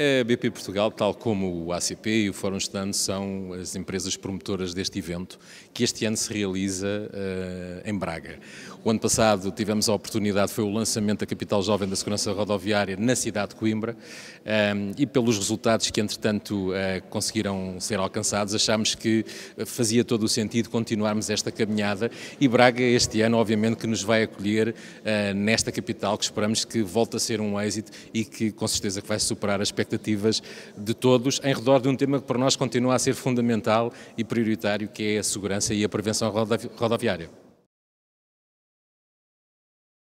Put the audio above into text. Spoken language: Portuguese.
A BP Portugal, tal como o ACP e o Fórum Estudante, são as empresas promotoras deste evento, que este ano se realiza uh, em Braga. O ano passado tivemos a oportunidade, foi o lançamento da Capital Jovem da Segurança Rodoviária na cidade de Coimbra, um, eh, e pelos resultados que, entretanto, uh, conseguiram ser alcançados, achámos que fazia todo o sentido continuarmos esta caminhada, e Braga este ano, obviamente, que nos vai acolher uh, nesta capital, que esperamos que volte a ser um êxito e que, com certeza, que vai superar as expectativas expectativas de todos em redor de um tema que para nós continua a ser fundamental e prioritário, que é a segurança e a prevenção rodoviária.